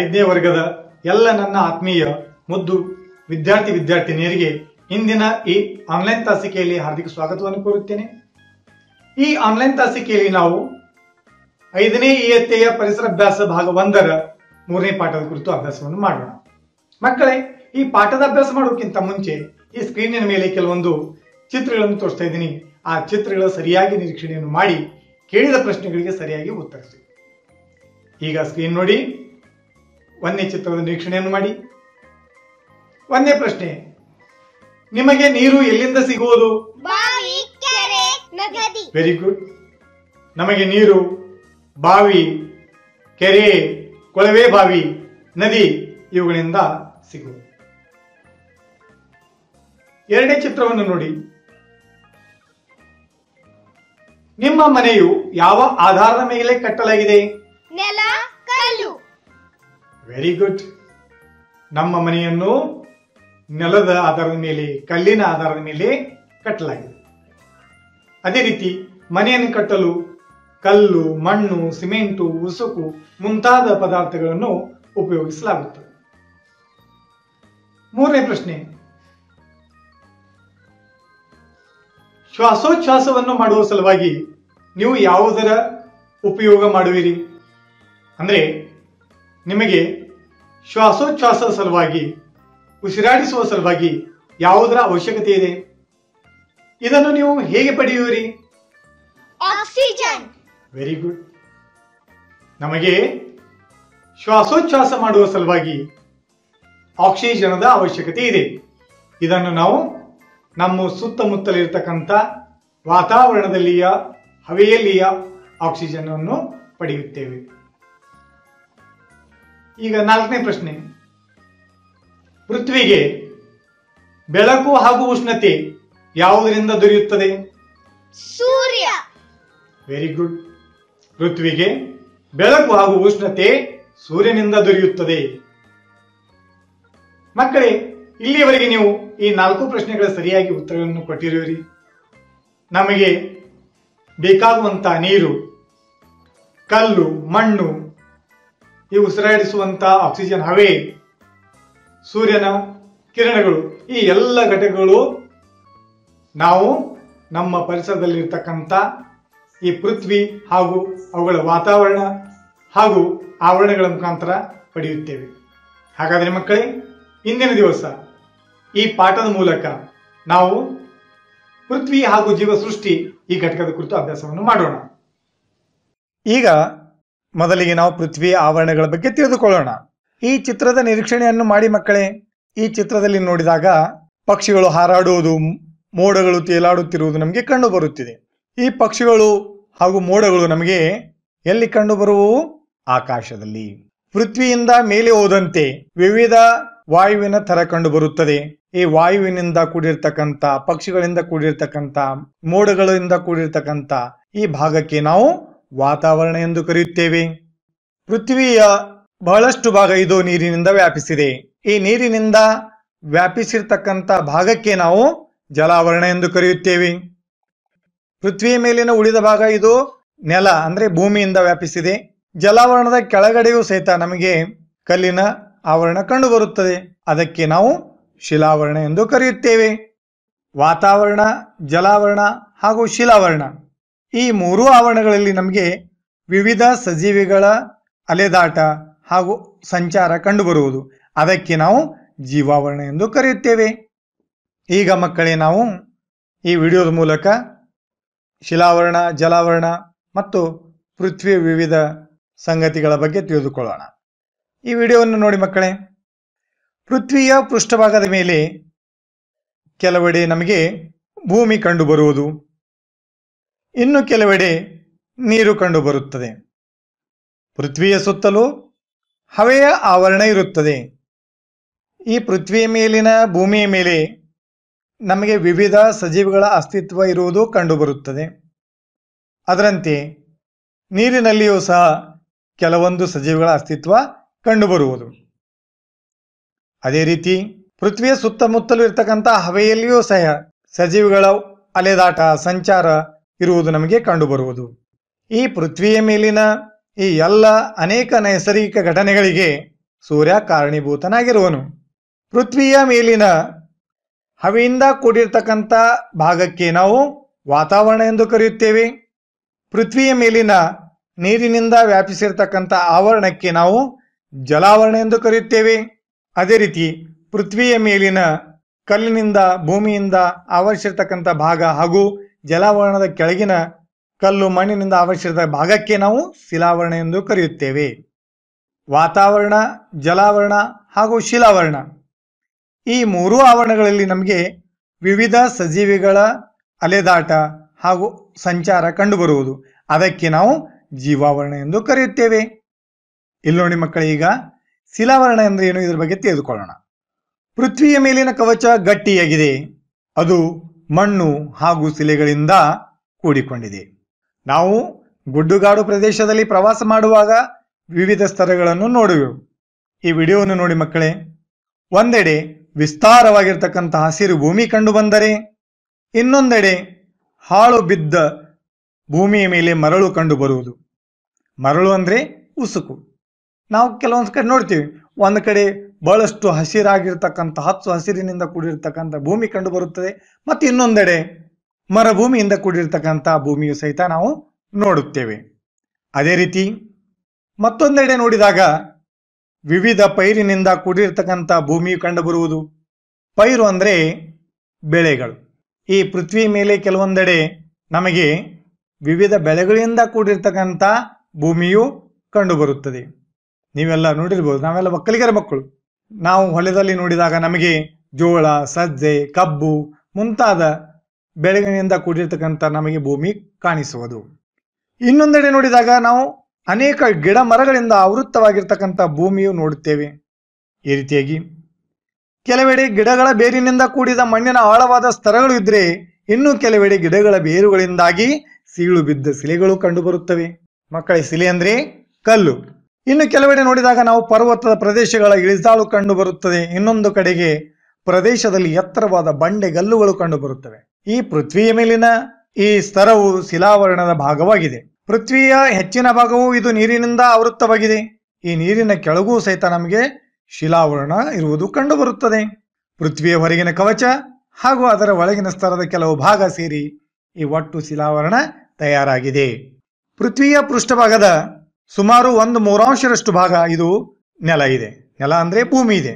ಐದನೇ ವರ್ಗದ ಎಲ್ಲ ನನ್ನ ಆತ್ಮೀಯ ಮುದ್ದು ವಿದ್ಯಾರ್ಥಿ ವಿದ್ಯಾರ್ಥಿನಿಯರಿಗೆ ಇಂದಿನ ಈ ಆನ್ಲೈನ್ ತಾಸಿಕೆಯಲ್ಲಿ ಹಾರ್ದಿಕ ಸ್ವಾಗತವನ್ನು ಕೋರುತ್ತೇನೆ ಈ ಆನ್ಲೈನ್ ತಾಸಿಕೆಯಲ್ಲಿ ನಾವು ಐದನೇ ಪರಿಸರ ಅಭ್ಯಾಸ ಭಾಗ ಒಂದರ ಮೂರನೇ ಪಾಠದ ಕುರಿತು ಅಭ್ಯಾಸವನ್ನು ಮಾಡೋಣ ಮಕ್ಕಳೇ ಈ ಪಾಠದ ಅಭ್ಯಾಸ ಮಾಡೋಕ್ಕಿಂತ ಮುಂಚೆ ಈ ಸ್ಕ್ರೀನಿನ ಮೇಲೆ ಕೆಲವೊಂದು ಚಿತ್ರಗಳನ್ನು ತೋರಿಸ್ತಾ ಇದ್ದೀನಿ ಆ ಚಿತ್ರಗಳ ಸರಿಯಾಗಿ ನಿರೀಕ್ಷಣೆಯನ್ನು ಮಾಡಿ ಕೇಳಿದ ಪ್ರಶ್ನೆಗಳಿಗೆ ಸರಿಯಾಗಿ ಉತ್ತರಿಸಿ ಈಗ ಸ್ಕ್ರೀನ್ ನೋಡಿ ಒಂದೇ ಚಿತ್ರದ ನಿರೀಕ್ಷಣೆಯನ್ನು ಮಾಡಿ ಒಂದೇ ಪ್ರಶ್ನೆ ನಿಮಗೆ ನೀರು ಎಲ್ಲಿಂದ ಸಿಗುವುದು ವೆರಿ ಗುಡ್ ನಮಗೆ ನೀರು ಬಾವಿ ಕೆರೆ ಕೊಳವೆ ಬಾವಿ ನದಿ ಇವುಗಳಿಂದ ಸಿಗುವುದು ಎರಡನೇ ಚಿತ್ರವನ್ನು ನೋಡಿ ನಿಮ್ಮ ಮನೆಯು ಯಾವ ಆಧಾರದ ಮೇಲೆ ಕಟ್ಟಲಾಗಿದೆ ನೆಲ ಕಲ್ಲು ವೆರಿ ಗುಡ್ ನಮ್ಮ ಮನೆಯನ್ನು ನೆಲದ ಆಧಾರದ ಮೇಲೆ ಕಲ್ಲಿನ ಆಧಾರದ ಮೇಲೆ ಕಟ್ಟಲಾಗಿದೆ ಅದೇ ರೀತಿ ಮನೆಯನ್ನು ಕಟ್ಟಲು ಕಲ್ಲು ಮಣ್ಣು ಸಿಮೆಂಟು ಉಸುಕು ಮುಂತಾದ ಪದಾರ್ಥಗಳನ್ನು ಉಪಯೋಗಿಸಲಾಗುತ್ತದೆ ಮೂರನೇ ಪ್ರಶ್ನೆ ಶ್ವಾಸೋಚ್ಛ್ವಾಸವನ್ನು ಮಾಡುವ ಸಲುವಾಗಿ ನೀವು ಯಾವುದರ ಉಪಯೋಗ ಮಾಡುವಿರಿ ಅಂದ್ರೆ ನಿಮಗೆ ಶ್ವಾಸೋಚ್ಛ್ವಾಸದ ಸಲುವಾಗಿ ಉಸಿರಾಡಿಸುವ ಸಲುವಾಗಿ ಯಾವುದರ ಅವಶ್ಯಕತೆ ಇದೆ ಇದನ್ನು ನೀವು ಹೇಗೆ ಪಡೆಯುವಿರಿ ಆಕ್ಸಿಜನ್ ವೆರಿ ಗುಡ್ ನಮಗೆ ಶ್ವಾಸೋಚ್ಛ್ವಾಸ ಮಾಡುವ ಸಲುವಾಗಿ ಆಕ್ಸಿಜನದ ಅವಶ್ಯಕತೆ ಇದೆ ಇದನ್ನು ನಾವು ನಮ್ಮ ಸುತ್ತಮುತ್ತಲಿರ್ತಕ್ಕಂಥ ವಾತಾವರಣದಲ್ಲಿಯ ಹವೆಯಲ್ಲಿಯ ಆಕ್ಸಿಜನ್ ಅನ್ನು ಪಡೆಯುತ್ತೇವೆ ಈಗ ನಾಲ್ಕನೇ ಪ್ರಶ್ನೆ ಪೃಥ್ವಿಗೆ ಬೆಳಕು ಹಾಗೂ ಉಷ್ಣತೆ ಯಾವುದರಿಂದ ದೊರೆಯುತ್ತದೆ ಸೂರ್ಯ ವೆರಿ ಗುಡ್ ಪೃಥ್ವಿಗೆ ಬೆಳಕು ಹಾಗೂ ಉಷ್ಣತೆ ಸೂರ್ಯನಿಂದ ದೊರೆಯುತ್ತದೆ ಮಕ್ಕಳೇ ಇಲ್ಲಿಯವರೆಗೆ ನೀವು ಈ ನಾಲ್ಕು ಪ್ರಶ್ನೆಗಳ ಸರಿಯಾಗಿ ಉತ್ತರಗಳನ್ನು ಕೊಟ್ಟಿರುವಿರಿ ನಮಗೆ ಬೇಕಾಗುವಂತಹ ನೀರು ಕಲ್ಲು ಮಣ್ಣು ಈ ಉಸಿರಾಡಿಸುವಂತ ಆಕ್ಸಿಜನ್ ಹವೆ ಸೂರ್ಯನ ಕಿರಣಗಳು ಈ ಎಲ್ಲ ಘಟಕಗಳು ನಾವು ನಮ್ಮ ಪರಿಸರದಲ್ಲಿರ್ತಕ್ಕಂಥ ಈ ಪೃಥ್ವಿ ಹಾಗೂ ಅವುಗಳ ವಾತಾವರಣ ಹಾಗೂ ಆವರಣಗಳ ಮುಖಾಂತರ ಪಡೆಯುತ್ತೇವೆ ಹಾಗಾದರೆ ಮಕ್ಕಳೇ ಇಂದಿನ ದಿವಸ ಈ ಪಾಠದ ಮೂಲಕ ನಾವು ಪೃಥ್ವಿ ಹಾಗೂ ಜೀವ ಸೃಷ್ಟಿ ಈ ಘಟಕದ ಕುರಿತು ಅಭ್ಯಾಸವನ್ನು ಮಾಡೋಣ ಈಗ ಮೊದಲಿಗೆ ನಾವು ಪೃಥ್ವಿ ಆವರಣಗಳ ಬಗ್ಗೆ ತಿಳಿದುಕೊಳ್ಳೋಣ ಈ ಚಿತ್ರದ ನಿರೀಕ್ಷಣೆಯನ್ನು ಮಾಡಿ ಮಕ್ಕಳೇ ಈ ಚಿತ್ರದಲ್ಲಿ ನೋಡಿದಾಗ ಪಕ್ಷಿಗಳು ಹಾರಾಡುವುದು ಮೋಡಗಳು ತೇಲಾಡುತ್ತಿರುವುದು ನಮಗೆ ಕಂಡು ಬರುತ್ತಿದೆ ಈ ಪಕ್ಷಿಗಳು ಹಾಗೂ ಮೋಡಗಳು ನಮಗೆ ಎಲ್ಲಿ ಕಂಡು ಬರುವು ಆಕಾಶದಲ್ಲಿ ಪೃಥ್ವಿಯಿಂದ ಮೇಲೆ ಹೋದಂತೆ ವಿವಿಧ ವಾಯುವಿನ ತರ ಕಂಡು ಬರುತ್ತದೆ ಈ ವಾಯುವಿನಿಂದ ಕೂಡಿರ್ತಕ್ಕಂಥ ಪಕ್ಷಿಗಳಿಂದ ಕೂಡಿರ್ತಕ್ಕಂಥ ಮೋಡಗಳಿಂದ ಕೂಡಿರ್ತಕ್ಕಂಥ ಈ ಭಾಗಕ್ಕೆ ನಾವು ವಾತಾವರಣ ಎಂದು ಕರೆಯುತ್ತೇವೆ ಪೃಥ್ವಿಯ ಬಹಳಷ್ಟು ಭಾಗ ಇದು ನೀರಿನಿಂದ ವ್ಯಾಪಿಸಿದೆ ಈ ನೀರಿನಿಂದ ವ್ಯಾಪಿಸಿರ್ತಕ್ಕಂಥ ಭಾಗಕ್ಕೆ ನಾವು ಜಲಾವರಣ ಎಂದು ಕರೆಯುತ್ತೇವೆ ಪೃಥ್ವಿಯ ಮೇಲಿನ ಉಳಿದ ಭಾಗ ಇದು ನೆಲ ಅಂದ್ರೆ ಭೂಮಿಯಿಂದ ವ್ಯಾಪಿಸಿದೆ ಜಲಾವರಣದ ಕೆಳಗಡೆಯೂ ಸಹಿತ ನಮಗೆ ಕಲ್ಲಿನ ಆವರಣ ಕಂಡುಬರುತ್ತದೆ ಅದಕ್ಕೆ ನಾವು ಶಿಲಾವರಣ ಎಂದು ಕರೆಯುತ್ತೇವೆ ವಾತಾವರಣ ಜಲಾವರಣ ಹಾಗೂ ಶಿಲಾವರಣ ಈ ಮೂರೂ ಆವರಣಗಳಲ್ಲಿ ನಮಗೆ ವಿವಿಧ ಸಜೀವಿಗಳ ಅಲೆದಾಟ ಹಾಗೂ ಸಂಚಾರ ಕಂಡುಬರುವುದು ಅದಕ್ಕೆ ನಾವು ಜೀವಾವರಣ ಎಂದು ಕರೆಯುತ್ತೇವೆ ಈಗ ಮಕ್ಕಳೇ ನಾವು ಈ ವಿಡಿಯೋದ ಮೂಲಕ ಶಿಲಾವರಣ ಜಲಾವರಣ ಮತ್ತು ಪೃಥ್ವಿಯ ವಿವಿಧ ಸಂಗತಿಗಳ ಬಗ್ಗೆ ತಿಳಿದುಕೊಳ್ಳೋಣ ಈ ವಿಡಿಯೋವನ್ನು ನೋಡಿ ಮಕ್ಕಳೇ ಪೃಥ್ವಿಯ ಪೃಷ್ಠಭಾಗದ ಮೇಲೆ ಕೆಲವೆಡೆ ನಮಗೆ ಭೂಮಿ ಕಂಡುಬರುವುದು ಇನ್ನು ಕೆಲವೆಡೆ ನೀರು ಕಂಡುಬರುತ್ತದೆ ಪೃಥ್ವಿಯ ಸುತ್ತಲೂ ಹವೆಯ ಆವರಣ ಇರುತ್ತದೆ ಈ ಪೃಥ್ವಿಯ ಮೇಲಿನ ಭೂಮಿಯ ಮೇಲೆ ನಮಗೆ ವಿವಿಧ ಸಜೀವಿಗಳ ಅಸ್ತಿತ್ವ ಇರುವುದು ಕಂಡುಬರುತ್ತದೆ ಅದರಂತೆ ನೀರಿನಲ್ಲಿಯೂ ಸಹ ಕೆಲವೊಂದು ಸಜೀವಿಗಳ ಅಸ್ತಿತ್ವ ಕಂಡುಬರುವುದು ಅದೇ ರೀತಿ ಪೃಥ್ವಿಯ ಸುತ್ತಮುತ್ತಲೂ ಇರತಕ್ಕಂಥ ಹವೆಯಲ್ಲಿಯೂ ಸಹ ಸಜೀವಿಗಳ ಅಲೆದಾಟ ಸಂಚಾರ ಇರುವುದು ನಮಗೆ ಕಂಡುಬರುವುದು ಈ ಪೃಥ್ವಿಯ ಮೇಲಿನ ಈ ಎಲ್ಲ ಅನೇಕ ನೈಸರ್ಗಿಕ ಘಟನೆಗಳಿಗೆ ಸೂರ್ಯ ಕಾರಣೀಭೂತನಾಗಿರುವನು ಪೃಥ್ವಿಯ ಮೇಲಿನ ಹವೆಯಿಂದ ಕೂಡಿರ್ತಕ್ಕಂಥ ಭಾಗಕ್ಕೆ ನಾವು ವಾತಾವರಣ ಎಂದು ಕರೆಯುತ್ತೇವೆ ಪೃಥ್ವಿಯ ಮೇಲಿನ ನೀರಿನಿಂದ ವ್ಯಾಪಿಸಿರ್ತಕ್ಕಂಥ ಆವರಣಕ್ಕೆ ನಾವು ಜಲಾವರಣ ಎಂದು ಕರೆಯುತ್ತೇವೆ ಅದೇ ರೀತಿ ಪೃಥ್ವಿಯ ಮೇಲಿನ ಕಲ್ಲಿನಿಂದ ಭೂಮಿಯಿಂದ ಆವರಿಸಿರ್ತಕ್ಕಂಥ ಭಾಗ ಹಾಗೂ ಜಲಾವರಣದ ಕೆಳಗಿನ ಕಲ್ಲು ಮಣ್ಣಿನಿಂದ ಆವರಿಸಿದ ಭಾಗಕ್ಕೆ ನಾವು ಶಿಲಾವರಣ ಎಂದು ಕರೆಯುತ್ತೇವೆ ವಾತಾವರಣ ಜಲಾವರಣ ಹಾಗೂ ಶಿಲಾವರಣ ಈ ಮೂರೂ ಆವರಣಗಳಲ್ಲಿ ನಮಗೆ ವಿವಿಧ ಸಜೀವಿಗಳ ಅಲೆದಾಟ ಹಾಗೂ ಸಂಚಾರ ಕಂಡುಬರುವುದು ಅದಕ್ಕೆ ನಾವು ಜೀವಾವರಣ ಎಂದು ಕರೆಯುತ್ತೇವೆ ಇಲ್ಲಿ ನೋಡಿ ಮಕ್ಕಳು ಈಗ ಶಿಲಾವರಣ ಅಂದ್ರೆ ಏನು ಇದರ ಬಗ್ಗೆ ತಿಳಿದುಕೊಳ್ಳೋಣ ಪೃಥ್ವಿಯ ಮೇಲಿನ ಕವಚ ಗಟ್ಟಿಯಾಗಿದೆ ಅದು ಮಣ್ಣು ಹಾಗೂ ಶಿಲೆಗಳಿಂದ ಕೂಡಿಕೊಂಡಿದೆ ನಾವು ಗುಡ್ಡುಗಾಡು ಪ್ರದೇಶದಲ್ಲಿ ಪ್ರವಾಸ ಮಾಡುವಾಗ ವಿವಿಧ ಸ್ಥಳಗಳನ್ನು ನೋಡುವೆವು ಈ ವಿಡಿಯೋವನ್ನು ನೋಡಿ ಮಕ್ಕಳೇ ಒಂದೆಡೆ ವಿಸ್ತಾರವಾಗಿರ್ತಕ್ಕಂಥ ಹಸಿರು ಭೂಮಿ ಕಂಡು ಬಂದರೆ ಇನ್ನೊಂದೆಡೆ ಹಾಳು ಬಿದ್ದ ಭೂಮಿಯ ಮೇಲೆ ಮರಳು ಕಂಡು ಬರುವುದು ಮರಳು ಅಂದರೆ ಉಸುಕು ನಾವು ಕೆಲವೊಂದು ಕಡೆ ನೋಡ್ತೀವಿ ಒಂದು ಕಡೆ ಬಹಳಷ್ಟು ಹಸಿರಾಗಿರ್ತಕ್ಕಂಥ ಹತ್ತು ಹಸಿರಿನಿಂದ ಕೂಡಿರ್ತಕ್ಕಂಥ ಭೂಮಿ ಕಂಡು ಬರುತ್ತದೆ ಮತ್ತು ಇನ್ನೊಂದೆಡೆ ಮರಭೂಮಿಯಿಂದ ಕೂಡಿರ್ತಕ್ಕಂಥ ಭೂಮಿಯು ಸಹಿತ ನಾವು ನೋಡುತ್ತೇವೆ ಅದೇ ರೀತಿ ಮತ್ತೊಂದೆಡೆ ನೋಡಿದಾಗ ವಿವಿಧ ಪೈರಿನಿಂದ ಕೂಡಿರ್ತಕ್ಕಂಥ ಭೂಮಿಯು ಕಂಡುಬರುವುದು ಪೈರು ಅಂದರೆ ಬೆಳೆಗಳು ಈ ಪೃಥ್ವಿ ಮೇಲೆ ಕೆಲವೊಂದೆಡೆ ನಮಗೆ ವಿವಿಧ ಬೆಳೆಗಳಿಂದ ಕೂಡಿರ್ತಕ್ಕಂಥ ಭೂಮಿಯು ಕಂಡುಬರುತ್ತದೆ ನೀವೆಲ್ಲ ನೋಡಿರ್ಬೋದು ನಾವೆಲ್ಲ ಒಕ್ಕಲಿಗರ ಮಕ್ಕಳು ನಾವು ಹೊಲದಲ್ಲಿ ನೋಡಿದಾಗ ನಮಗೆ ಜೋಳ ಸಜ್ಜೆ ಕಬ್ಬು ಮುಂತಾದ ಬೆಳಗಿನಿಂದ ಕೂಡಿರ್ತಕ್ಕಂಥ ನಮಗೆ ಭೂಮಿ ಕಾಣಿಸುವುದು ಇನ್ನೊಂದೆಡೆ ನೋಡಿದಾಗ ನಾವು ಅನೇಕ ಗಿಡ ಮರಗಳಿಂದ ಆವೃತ್ತವಾಗಿರ್ತಕ್ಕಂಥ ಭೂಮಿಯು ನೋಡುತ್ತೇವೆ ಈ ರೀತಿಯಾಗಿ ಕೆಲವೆಡೆ ಗಿಡಗಳ ಬೇರಿನಿಂದ ಕೂಡಿದ ಮಣ್ಣಿನ ಆಳವಾದ ಸ್ತರಗಳು ಇದ್ದರೆ ಇನ್ನೂ ಕೆಲವೆಡೆ ಗಿಡಗಳ ಬೇರುಗಳಿಂದಾಗಿ ಸೀಳು ಬಿದ್ದ ಶಿಲೆಗಳು ಕಂಡುಬರುತ್ತವೆ ಮಕ್ಕಳ ಶಿಲೆ ಅಂದ್ರೆ ಕಲ್ಲು ಇನ್ನು ಕೆಲವೆಡೆ ನೋಡಿದಾಗ ನಾವು ಪರ್ವತದ ಪ್ರದೇಶಗಳ ಇಳಿದಾಳು ಕಂಡು ಬರುತ್ತದೆ ಇನ್ನೊಂದು ಕಡೆಗೆ ಪ್ರದೇಶದಲ್ಲಿ ಎತ್ತರವಾದ ಬಂಡೆ ಕಂಡು ಕಂಡುಬರುತ್ತವೆ ಈ ಪೃಥ್ವಿಯ ಮೇಲಿನ ಈ ಸ್ತರವು ಶಿಲಾವರಣದ ಭಾಗವಾಗಿದೆ ಪೃಥ್ವಿಯ ಹೆಚ್ಚಿನ ಭಾಗವು ಇದು ನೀರಿನಿಂದ ಆವೃತ್ತವಾಗಿದೆ ಈ ನೀರಿನ ಕೆಳಗೂ ಸಹಿತ ನಮಗೆ ಶಿಲಾವರಣ ಇರುವುದು ಕಂಡುಬರುತ್ತದೆ ಪೃಥ್ವಿಯ ಹೊರಗಿನ ಕವಚ ಹಾಗೂ ಅದರ ಒಳಗಿನ ಸ್ತರದ ಕೆಲವು ಭಾಗ ಸೇರಿ ಈ ಒಟ್ಟು ಶಿಲಾವರಣ ತಯಾರಾಗಿದೆ ಪೃಥ್ವಿಯ ಪೃಷ್ಠಭಾಗದ ಸುಮಾರು ಒಂದು ಮೂರಾಂಶರಷ್ಟು ಭಾಗ ಇದು ನೆಲ ಇದೆ ನೆಲ ಅಂದ್ರೆ ಭೂಮಿ ಇದೆ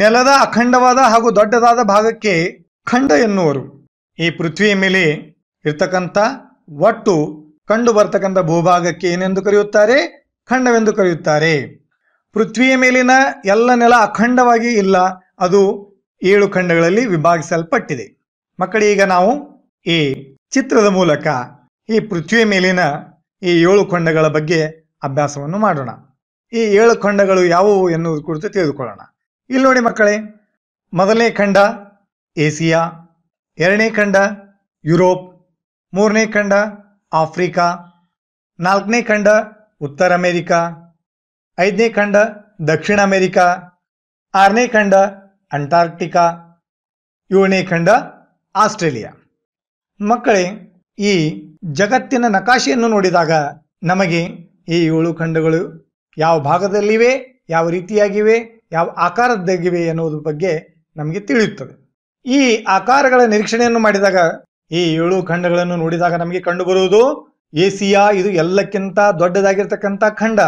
ನೆಲದ ಅಖಂಡವಾದ ಹಾಗೂ ದೊಡ್ಡದಾದ ಭಾಗಕ್ಕೆ ಖಂಡ ಎನ್ನುವರು ಈ ಪೃಥ್ವಿಯ ಮೇಲೆ ಇರ್ತಕ್ಕಂಥ ಒಟ್ಟು ಕಂಡು ಬರ್ತಕ್ಕಂಥ ಭೂಭಾಗಕ್ಕೆ ಏನೆಂದು ಕರೆಯುತ್ತಾರೆ ಖಂಡವೆಂದು ಕರೆಯುತ್ತಾರೆ ಪೃಥ್ವಿಯ ಮೇಲಿನ ಎಲ್ಲ ನೆಲ ಅಖಂಡವಾಗಿ ಇಲ್ಲ ಅದು ಏಳು ಖಂಡಗಳಲ್ಲಿ ವಿಭಾಗಿಸಲ್ಪಟ್ಟಿದೆ ಮಕ್ಕಳೀಗ ನಾವು ಈ ಚಿತ್ರದ ಮೂಲಕ ಈ ಪೃಥ್ವಿಯ ಮೇಲಿನ ಈ ಏಳು ಖಂಡಗಳ ಬಗ್ಗೆ ಅಭ್ಯಾಸವನ್ನು ಮಾಡೋಣ ಈ ಏಳು ಖಂಡಗಳು ಯಾವುವು ಎನ್ನುವುದು ಕುರಿತು ತಿಳಿದುಕೊಳ್ಳೋಣ ಇಲ್ಲಿ ನೋಡಿ ಮಕ್ಕಳೇ ಮೊದಲನೇ ಖಂಡ ಏಷಿಯಾ ಎರಡನೇ ಖಂಡ ಯುರೋಪ್ ಮೂರನೇ ಖಂಡ ಆಫ್ರಿಕಾ ನಾಲ್ಕನೇ ಖಂಡ ಉತ್ತರ ಅಮೆರಿಕಾ ಐದನೇ ಖಂಡ ದಕ್ಷಿಣ ಅಮೆರಿಕಾ ಆರನೇ ಖಂಡ ಅಂಟಾರ್ಕ್ಟಿಕಾ ಏಳನೇ ಖಂಡ ಆಸ್ಟ್ರೇಲಿಯಾ ಮಕ್ಕಳೇ ಈ ಜಗತ್ತಿನ ನಕಾಶೆಯನ್ನು ನೋಡಿದಾಗ ನಮಗೆ ಈ ಏಳು ಖಂಡಗಳು ಯಾವ ಭಾಗದಲ್ಲಿವೆ ಯಾವ ರೀತಿಯಾಗಿವೆ ಯಾವ ಆಕಾರದ್ದಾಗಿವೆ ಎನ್ನುವುದ್ರ ಬಗ್ಗೆ ನಮಗೆ ತಿಳಿಯುತ್ತದೆ ಈ ಆಕಾರಗಳ ನಿರೀಕ್ಷಣೆಯನ್ನು ಮಾಡಿದಾಗ ಈ ಏಳು ಖಂಡಗಳನ್ನು ನೋಡಿದಾಗ ನಮಗೆ ಕಂಡುಬರುವುದು ಏಸಿಯಾ ಇದು ಎಲ್ಲಕ್ಕಿಂತ ದೊಡ್ಡದಾಗಿರ್ತಕ್ಕಂಥ ಖಂಡ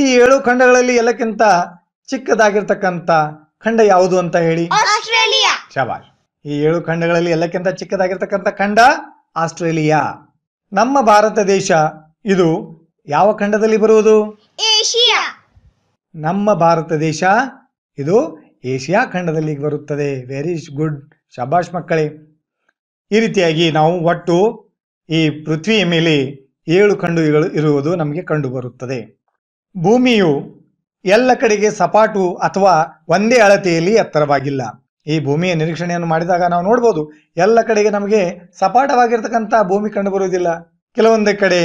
ಈ ಏಳು ಖಂಡಗಳಲ್ಲಿ ಎಲ್ಲಕ್ಕಿಂತ ಚಿಕ್ಕದಾಗಿರ್ತಕ್ಕಂಥ ಖಂಡ ಯಾವುದು ಅಂತ ಹೇಳಿ ಶಬಾಷ್ ಈ ಏಳು ಖಂಡಗಳಲ್ಲಿ ಎಲ್ಲಕ್ಕಿಂತ ಚಿಕ್ಕದಾಗಿರ್ತಕ್ಕಂಥ ಖಂಡ ಆಸ್ಟ್ರೇಲಿಯಾ ನಮ್ಮ ಭಾರತ ದೇಶ ಇದು ಯಾವ ಖಂಡದಲ್ಲಿ ಬರುವುದು ಏಷಿಯಾ ನಮ್ಮ ಭಾರತ ದೇಶ ಇದು ಏಷಿಯಾ ಖಂಡದಲ್ಲಿ ಬರುತ್ತದೆ ವೆರಿ ಗುಡ್ ಶಬಾಷ್ ಮಕ್ಕಳೇ ಈ ರೀತಿಯಾಗಿ ನಾವು ಒಟ್ಟು ಈ ಪೃಥ್ವಿಯ ಮೇಲೆ ಏಳು ಖಂಡುಗಳು ಇರುವುದು ನಮಗೆ ಕಂಡುಬರುತ್ತದೆ ಭೂಮಿಯು ಎಲ್ಲ ಕಡೆಗೆ ಸಪಾಟು ಅಥವಾ ಒಂದೇ ಅಳತೆಯಲ್ಲಿ ಎತ್ತರವಾಗಿಲ್ಲ ಈ ಭೂಮಿಯ ನಿರೀಕ್ಷಣೆಯನ್ನು ಮಾಡಿದಾಗ ನಾವು ನೋಡ್ಬೋದು ಎಲ್ಲ ಕಡೆಗೆ ನಮಗೆ ಸಪಾಟವಾಗಿರ್ತಕ್ಕಂಥ ಭೂಮಿ ಕಂಡುಬರುವುದಿಲ್ಲ ಕೆಲವೊಂದು ಕಡೆ